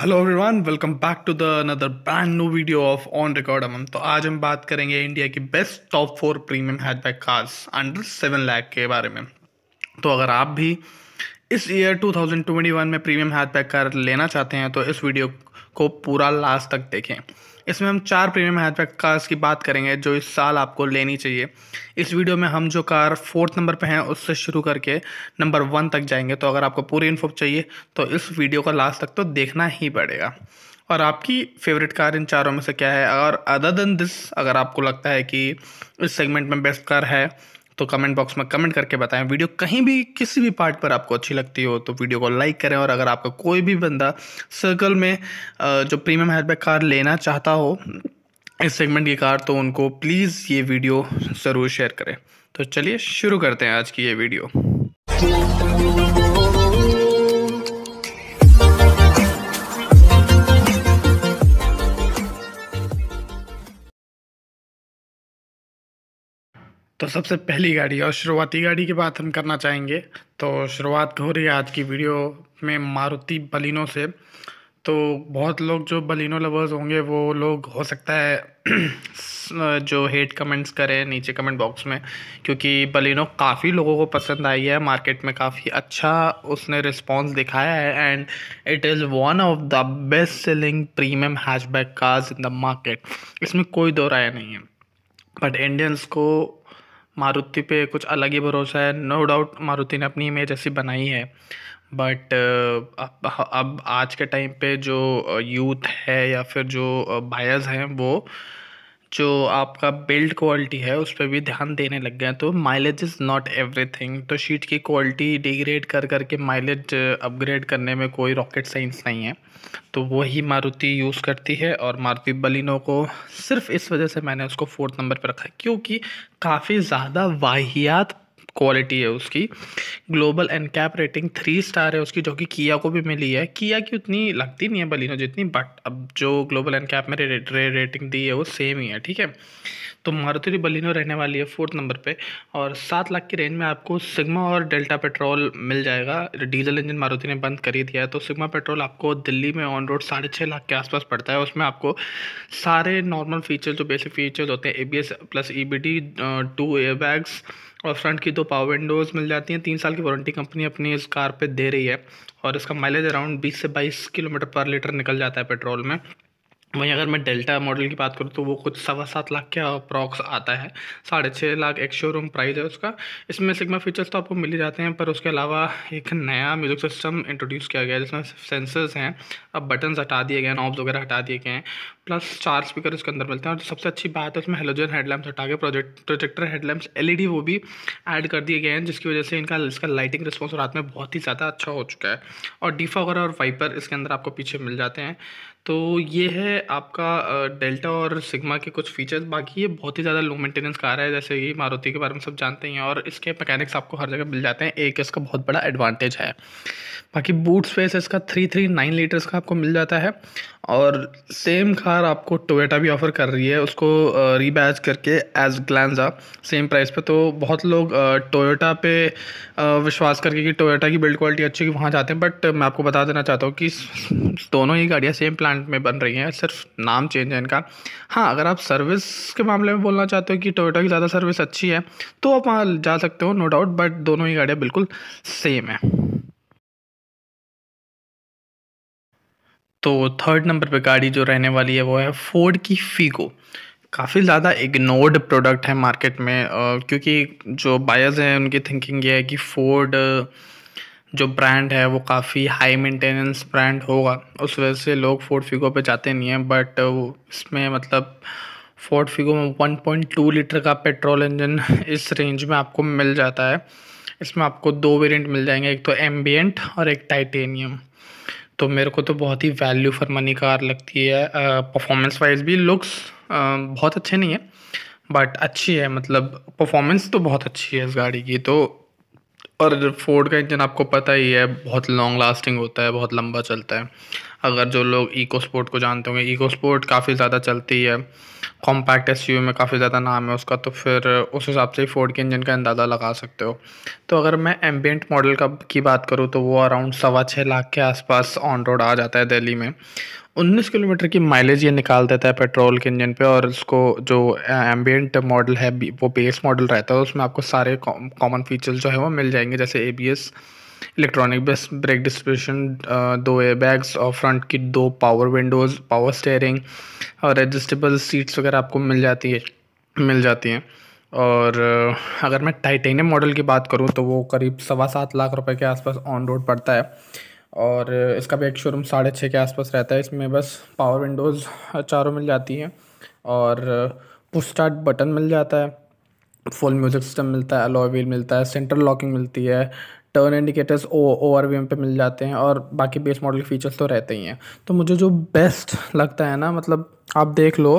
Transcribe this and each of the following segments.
hello everyone welcome back to the another brand new video of on record Aman तो आज हम बात करेंगे इंडिया की best top four premium hatchback cars under seven lakh के बारे में तो अगर आप भी इस ईयर 2021 में प्रीमियम हैचबैक कार लेना चाहते हैं तो इस वीडियो को पूरा लास्ट तक देखें इसमें हम चार प्रीमियम हैचबैक कार्स की बात करेंगे जो इस साल आपको लेनी चाहिए इस वीडियो में हम जो कार फोर्थ नंबर पे हैं उससे शुरू करके नंबर वन तक जाएंगे तो अगर आपको पूरी इन्फो चाहिए तो इस वीडियो का लास्ट तक तो देखना ही पड़ेगा और आपकी फेवरेट कार इन चारों में से क्या है और अदर देन दिस अगर आपको लगता है कि इस सेगमेंट में बेस्ट कार है तो कमेंट बॉक्स में कमेंट करके बताएं वीडियो कहीं भी किसी भी पार्ट पर आपको अच्छी लगती हो तो वीडियो को लाइक करें और अगर आपका कोई भी बंदा सर्कल में जो प्रीमियम हैचबैक कार लेना चाहता हो इस सेगमेंट की कार तो उनको प्लीज़ ये वीडियो ज़रूर शेयर करें तो चलिए शुरू करते हैं आज की ये वीडियो तो सबसे पहली गाड़ी और शुरुआती गाड़ी की बात हम करना चाहेंगे तो शुरुआत हो रही है आज की वीडियो में मारुति बलिनो से तो बहुत लोग जो बलिनो लवर्स होंगे वो लोग हो सकता है जो हेट कमेंट्स करें नीचे कमेंट बॉक्स में क्योंकि बलिनो काफ़ी लोगों को पसंद आई है मार्केट में काफ़ी अच्छा उसने रिस्पांस दिखाया है and it is one of the best selling premium hatchback cars in the market इसमें कोई दो राय नहीं है बट इंडियंस को मारुति पे कुछ अलग ही भरोसा है नो डाउट मारुति ने अपनी इमेज ऐसी बनाई है बट अब अब आज के टाइम पे जो यूथ है या फिर जो बायर्स हैं वो जो आपका बिल्ड क्वालिटी है उस पर भी ध्यान देने लग गए तो माइलेज इज़ नॉट एवरीथिंग तो शीट की क्वालिटी डिग्रेड कर करके माइलेज अपग्रेड uh, करने में कोई रॉकेट साइंस नहीं है तो वही मारुति यूज़ करती है और मारुति बलिनो को सिर्फ इस वजह से मैंने उसको फोर्थ नंबर पर रखा क्योंकि काफ़ी ज़्यादा वाहियात क्वालिटी है उसकी Global NCAP rating three star है उसकी जो कि किया को भी मिली है किया की उतनी लगती नहीं है बलिनो जितनी बट अब जो ग्लोबल एंड कैप में रे, रे, रेटिंग दी है वो सेम ही है ठीक है तो मारुति बलिनो रहने वाली है फोर्थ नंबर पे और सात लाख की रेंज में आपको सिग्मा और डेल्टा पेट्रोल मिल जाएगा डीजल इंजन मारुति ने बंद कर ही दिया है तो सिग्मा पेट्रोल आपको दिल्ली में ऑन रोड साढ़े छः लाख के आसपास पड़ता है उसमें आपको सारे नॉर्मल फीचर जो बेसिक फीचर्स होते हैं A B S plus E B D two airbags और फ्रंट की दो पावर विंडोज़ मिल जाती हैं तीन साल की वारंटी कंपनी अपनी इस कार पे दे रही है और इसका माइलेज अराउंड 20 से 22 किलोमीटर पर लीटर निकल जाता है पेट्रोल में वहीं अगर मैं डेल्टा मॉडल की बात करूँ तो वो कुछ सवा सात लाख के अप्रॉक्स आता है साढ़े छः लाख एक शोरूम प्राइस है उसका इसमें सिग्मा फीचर्स तो आपको मिल ही जाते हैं पर उसके अलावा एक नया म्यूज़िक सिस्टम इंट्रोड्यूस किया गया है जिसमें सेंसर्स हैं अब बटन्स हटा दिए गए हैं नॉब्स वगैरह हटा दिए गए हैं प्लस चार स्पीकर इसके अंदर मिलते हैं और सबसे अच्छी बात है इसमें हेलोजन हेडलैम्प्स हटा के प्रोजेक्ट प्रोजेक्टर हेडलैम्प्स एलईडी वो भी ऐड कर दिए गए हैं जिसकी वजह से इनका इसका लाइटिंग रिस्पॉन्स रात में बहुत ही ज़्यादा अच्छा हो चुका है और डिफॉगर और वाइपर इसके अंदर आपको पीछे मिल जाते हैं तो ये है आपका डेल्टा और सिग्मा के कुछ फीचर्स बाकी ये बहुत ही ज़्यादा लो मेंटेनेंस कार है जैसे कि मारुति के बारे में सब जानते ही हैं और इसके मैकेनिक्स आपको हर जगह मिल जाते हैं एक इसका बहुत बड़ा एडवांटेज है बाकी बूट स्पेस इसका थ्री थ्री नाइन लीटर्स का आपको मिल जाता है और सेम कार आपको टोयोटा भी ऑफ़र कर रही है उसको रीबैच करके एज ग्लैंजा सेम प्राइस पे तो बहुत लोग टोयोटा पे विश्वास करके कि टोयोटा की बिल्ड क्वालिटी अच्छी वहाँ जाते हैं बट मैं आपको बता देना चाहता हूँ कि दोनों ही गाड़ियाँ सेम प्लांट में बन रही हैं सिर्फ नाम चेंज है इनका हाँ अगर आप सर्विस के मामले में बोलना चाहते हो कि टोयोटा की ज़्यादा सर्विस अच्छी है तो आप वहाँ जा सकते हो नो डाउट बट दोनों ही गाड़ियाँ बिल्कुल सेम है तो थर्ड नंबर पे गाड़ी जो रहने वाली है वो है फोर्ड की फीगो काफ़ी ज़्यादा इग्नोर्ड प्रोडक्ट है मार्केट में क्योंकि जो बायर्स हैं उनकी थिंकिंग ये है कि फोर्ड जो ब्रांड है वो काफ़ी हाई मेंटेनेंस ब्रांड होगा उस वजह से लोग फोर्ड फिगो पे जाते नहीं हैं बट इसमें मतलब फोर्ड फिगो में 1.2 लीटर का पेट्रोल इंजन इस रेंज में आपको मिल जाता है इसमें आपको दो वेरिएंट मिल जाएंगे एक तो एम्बियट और एक टाइटेनियम तो मेरे को तो बहुत ही वैल्यू फॉर मनी कार लगती है परफॉर्मेंस वाइज भी लुक्स बहुत अच्छे नहीं है बट अच्छी है मतलब परफॉर्मेंस तो बहुत अच्छी है इस गाड़ी की तो और फोर्ड का इंजन आपको पता ही है बहुत लॉन्ग लास्टिंग होता है बहुत लंबा चलता है अगर जो लोग इको स्पोर्ट को जानते होंगे इको स्पोर्ट काफ़ी ज़्यादा चलती है कॉम्पैक्ट एस में काफ़ी ज़्यादा नाम है उसका तो फिर उस हिसाब से ही फोर्ड के इंजन का अंदाज़ा लगा सकते हो तो अगर मैं एम्बियट मॉडल का की बात करूँ तो वो अराउंड सवा छः लाख के आसपास ऑन रोड आ जाता है दिल्ली में 19 किलोमीटर की माइलेज ये निकाल देता है पेट्रोल के इंजन पे और इसको जो एम्बियट मॉडल है वो बेस मॉडल रहता है उसमें आपको सारे कॉमन फीचर्स जो है वो मिल जाएंगे जैसे a electronic best brake distribution दो बैग्स और फ्रंट की दो पावर विंडोज़ पावर स्टेयरिंग और एडजस्टेबल सीट्स वगैरह आपको मिल जाती है मिल जाती हैं और अगर मैं टाइटेनियम मॉडल की बात करूँ तो वो करीब सवा सात लाख रुपए के आसपास ऑन रोड पड़ता है और इसका भी एक शोरूम साढ़े छः के आसपास रहता है इसमें बस पावर विंडोज़ चारों मिल जाती हैं और पुश स्टार्ट बटन मिल जाता है फुल म्यूज़िक सिस्टम मिलता है अलॉय व्हील मिलता है सेंट्रल लॉकिंग मिलती है turn indicators O O R V M पे मिल जाते हैं और बाकी बेस मॉडल के फीचर्स तो रहते ही हैं तो मुझे जो बेस्ट लगता है ना मतलब आप देख लो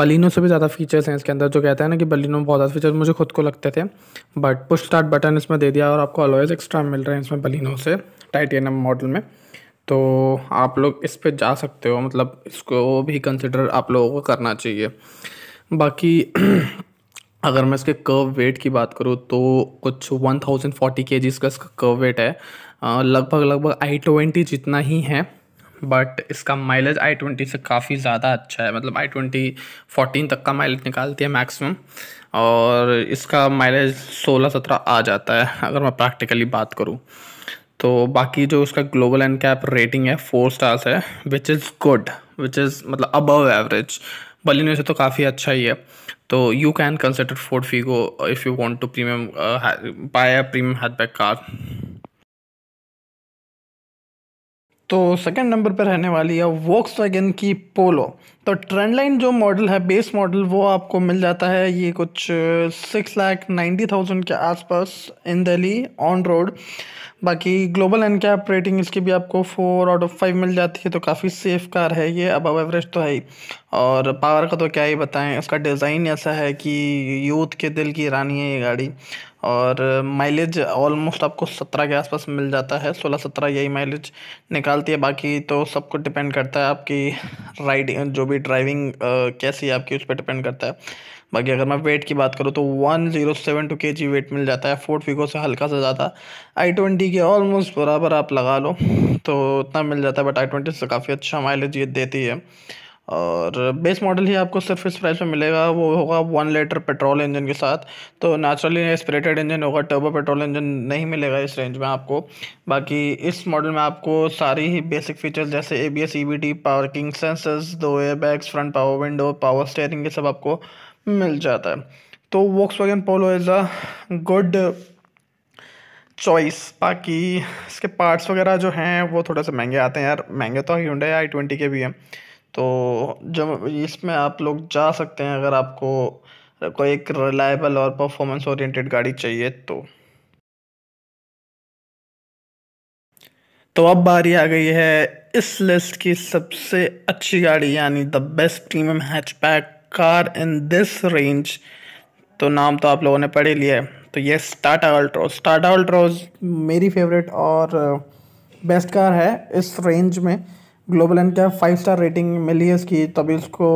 बलिनो से भी ज़्यादा फीचर्स हैं इसके अंदर जो कहते हैं ना कि बलिनो में बहुत ज़्यादा फीचर्स मुझे खुद को लगते थे बट पुश स्टार्ट बटन इसमें दे दिया और आपको अलॉयज एक्स्ट्रा मिल रहे हैं इसमें बलिनो से टाइटेनियम मॉडल में तो आप लोग इस पर जा सकते हो मतलब इसको भी कंसिडर आप लोगों को करना चाहिए बाकी अगर मैं इसके कर्व वेट की बात करूँ तो कुछ वन थाउजेंड फोर्टी के जीज का इसका कर्व वेट है लगभग लगभग आई ट्वेंटी जितना ही है बट इसका माइलेज आई ट्वेंटी से काफ़ी ज़्यादा अच्छा है मतलब आई ट्वेंटी फोर्टीन तक का माइलेज निकालती है मैक्सिमम और इसका माइलेज सोलह सत्रह आ जाता है अगर मैं प्रैक्टिकली बात करूँ तो बाकी जो उसका ग्लोबल एंड कैप रेटिंग है फोर स्टार्स है which is good which is मतलब अबव एवरेज बलिन वैसे तो काफ़ी अच्छा ही है तो you can consider Ford Figo if you want to premium buy a premium hatchback car तो सेकंड नंबर पर रहने वाली है वॉक्स की पोलो तो ट्रेंड लाइन जो मॉडल है बेस मॉडल वो आपको मिल जाता है ये कुछ सिक्स लाख नाइन्टी थाउजेंड के आसपास इन दिल्ली ऑन रोड बाकी ग्लोबल एंड कैप रेटिंग इसकी भी आपको फोर आउट ऑफ फाइव मिल जाती है तो काफ़ी सेफ कार है ये अब एवरेज तो है ही और पावर का तो क्या ही बताएं इसका डिज़ाइन ऐसा है कि यूथ के दिल की रानी है ये गाड़ी और माइलेज ऑलमोस्ट आपको सत्रह के आसपास मिल जाता है सोलह सत्रह यही माइलेज निकालती है बाकी तो सब कुछ डिपेंड करता है आपकी राइडिंग जो भी भी ड्राइविंग कैसी है आपकी उस पर डिपेंड करता है बाकी अगर मैं वेट की बात करूँ तो वन जीरो सेवन टू के जी वेट मिल जाता है फोर्ट फिगो से हल्का सा ज़्यादा आई ट्वेंटी के ऑलमोस्ट बराबर आप लगा लो तो उतना मिल जाता है बट आई ट्वेंटी से काफ़ी अच्छा माइलेज ये देती है और बेस मॉडल ही आपको सिर्फ इस प्राइस में मिलेगा वो होगा वन लीटर पेट्रोल इंजन के साथ तो नेचुरली एस्पिरेटेड इंजन होगा टर्बो पेट्रोल इंजन नहीं मिलेगा इस रेंज में आपको बाकी इस मॉडल में आपको सारी ही बेसिक फीचर्स जैसे A B S E B T parking sensors दो airbags front power window power steering ये सब आपको मिल जाता है तो Volkswagen Polo is a good choice बाकी इसके पार्ट्स वगैरह जो हैं वो थोड़े से महंगे आते हैं यार महंगे तो ह्यूडे आई ट्वेंटी के भी हैं तो जब इसमें आप लोग जा सकते हैं अगर आपको कोई एक रिलायबल और परफॉर्मेंस ओरिएंटेड गाड़ी चाहिए तो तो अब बारी आ गई है इस लिस्ट की सबसे अच्छी गाड़ी यानी the best premium hatchback car in this range तो नाम तो आप लोगों ने पढ़ ही लिया है तो ये स्टाटा अल्ट्रोज टाटा अल्ट्रोज मेरी फेवरेट और बेस्ट कार है इस रेंज में ग्लोबल एंड क्या फाइव स्टार रेटिंग मिली है इसकी तभी इसको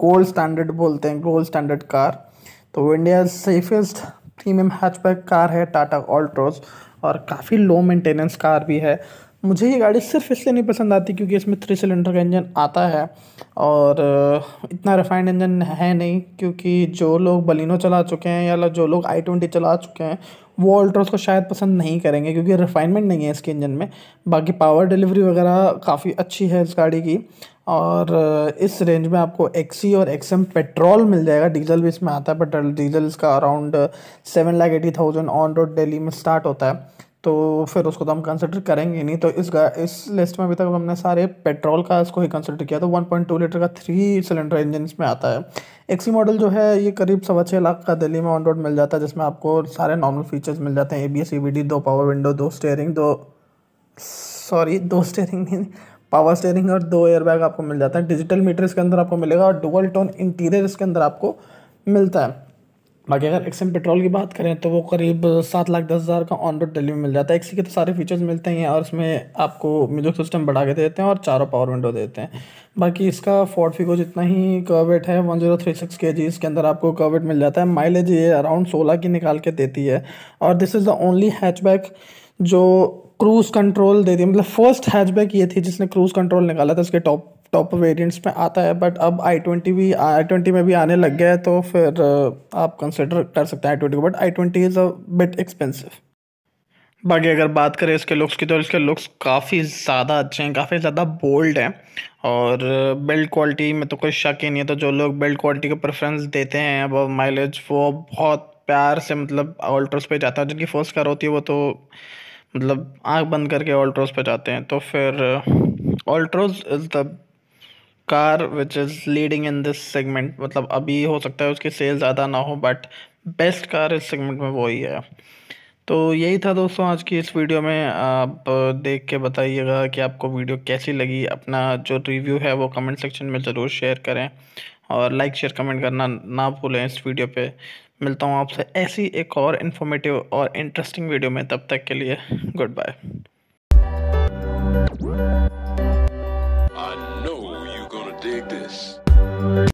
गोल्ड स्टैंडर्ड बोलते हैं गोल्ड स्टैंडर्ड कार तो India safest premium hatchback car है टाटा ऑल्ट्रोज और काफ़ी लो मेंटेनेंस कार भी है मुझे ये गाड़ी सिर्फ इसलिए नहीं पसंद आती क्योंकि इसमें थ्री सिलेंडर का इंजन आता है और इतना रिफाइंड इंजन है नहीं क्योंकि जो लोग बलिनो चला चुके हैं या जो लोग आई ट्वेंटी चला चुके हैं वो अल्ट्रोस को शायद पसंद नहीं करेंगे क्योंकि रिफाइनमेंट नहीं है इसके इंजन में बाकी पावर डिलीवरी वगैरह काफ़ी अच्छी है इस गाड़ी की और इस रेंज में आपको एक्सी e और एक्सएम पेट्रोल मिल जाएगा डीजल भी इसमें आता है बट डीजल इसका around seven lakh eighty thousand on road Delhi में स्टार्ट होता है तो फिर उसको तो हम कंसिडर करेंगे नहीं तो इस इस लिस्ट में अभी तक हमने सारे पेट्रोल का इसको ही कंसिडर किया तो टू लीटर का थ्री सिलेंडर इंजन इसमें आता है एक्सी मॉडल e जो है ये करीब सवा छः लाख का दिल्ली में ऑन रोड मिल जाता है जिसमें आपको सारे नॉर्मल फीचर्स मिल जाते हैं ए बी एस ई दो पावर विंडो दो स्टेयरिंग दो सॉरी दो स्टेयरिंग नहीं पावर स्टेयरिंग और दो एयरबैग आपको मिल जाता है डिजिटल मीटर इसके अंदर आपको मिलेगा और डुअल टोन इंटीरियर इसके अंदर आपको मिलता है बाकी अगर एक्सएम पेट्रोल की बात करें तो वो करीब सात लाख दस हज़ार का ऑन रोड डिलीवरी मिल जाता है एक्सी के तो सारे फीचर्स मिलते हैं और इसमें आपको म्यूजिक सिस्टम बढ़ा के देते हैं और चारों पावर विंडो देते हैं बाकी इसका फोर्ड फीको जितना ही कर्वेट है one zero three six K G इसके अंदर आपको कर्वेट मिल जाता है माइलेज ये अराउंड सोलह की निकाल के देती है और this is the only hatchback जो क्रूज़ कंट्रोल देती है मतलब फर्स्ट हैचबैक ये थी जिसने क्रूज़ कंट्रोल निकाला था इसके टॉप टॉप वेरिएंट्स में आता है बट अब आई ट्वेंटी भी आई ट्वेंटी में भी आने लग गया है तो फिर आप कंसिडर कर सकते हैं आई ट्वेंटी को but i twenty is a bit expensive बाकी अगर बात करें इसके लुक्स की तो इसके लुक्स काफ़ी ज़्यादा अच्छे हैं काफ़ी ज़्यादा बोल्ड हैं और बिल्ड क्वालिटी में तो कोई शक ही नहीं है तो जो लोग बिल्ड क्वालिटी को प्रेफरेंस देते हैं अब माइलेज वो बहुत प्यार से मतलब ऑल्ट्रोस पे जाता है जिनकी फर्स्ट कार होती है वो तो मतलब आँख बंद करके ऑल्ट्रोस पे जाते हैं तो फिर Altroz is the car which is leading in this segment मतलब अभी हो सकता है उसकी सेल ज़्यादा ना हो बट बेस्ट कार इस सेगमेंट में वो ही है तो यही था दोस्तों आज की इस वीडियो में आप देख के बताइएगा कि आपको वीडियो कैसी लगी अपना जो रिव्यू है वो कमेंट सेक्शन में ज़रूर शेयर करें और लाइक शेयर कमेंट करना ना भूलें इस वीडियो पे मिलता हूँ आपसे ऐसी एक और इन्फॉर्मेटिव और इंटरेस्टिंग वीडियो में तब तक के लिए गुड बाय